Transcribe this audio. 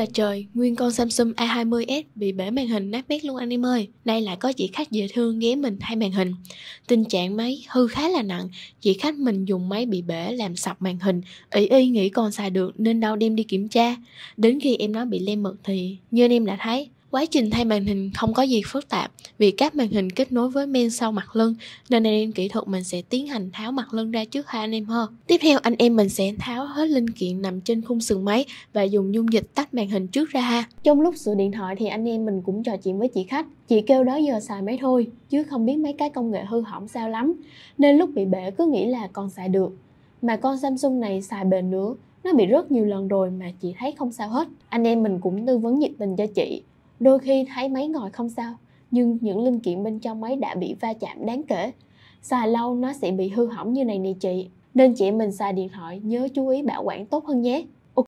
là trời, nguyên con Samsung A20s bị bể màn hình nát bét luôn anh em ơi. Nay lại có chị khách dễ thương ghé mình thay màn hình. Tình trạng máy hư khá là nặng, chị khách mình dùng máy bị bể làm sập màn hình, ý y nghĩ còn xài được nên đâu đem đi kiểm tra. Đến khi em nó bị lem mực thì như anh em đã thấy, Quá trình thay màn hình không có gì phức tạp vì các màn hình kết nối với men sau mặt lưng nên anh em kỹ thuật mình sẽ tiến hành tháo mặt lưng ra trước hai anh em hơn. Tiếp theo anh em mình sẽ tháo hết linh kiện nằm trên khung sườn máy và dùng dung dịch tách màn hình trước ra ha. Trong lúc sửa điện thoại thì anh em mình cũng trò chuyện với chị khách, chị kêu đó giờ xài máy thôi chứ không biết mấy cái công nghệ hư hỏng sao lắm nên lúc bị bể cứ nghĩ là còn xài được. Mà con Samsung này xài bền nữa, nó bị rớt nhiều lần rồi mà chị thấy không sao hết. Anh em mình cũng tư vấn nhiệt tình cho chị Đôi khi thấy máy ngồi không sao, nhưng những linh kiện bên trong máy đã bị va chạm đáng kể. Xài lâu nó sẽ bị hư hỏng như này nè chị, nên chị mình xài điện thoại nhớ chú ý bảo quản tốt hơn nhé.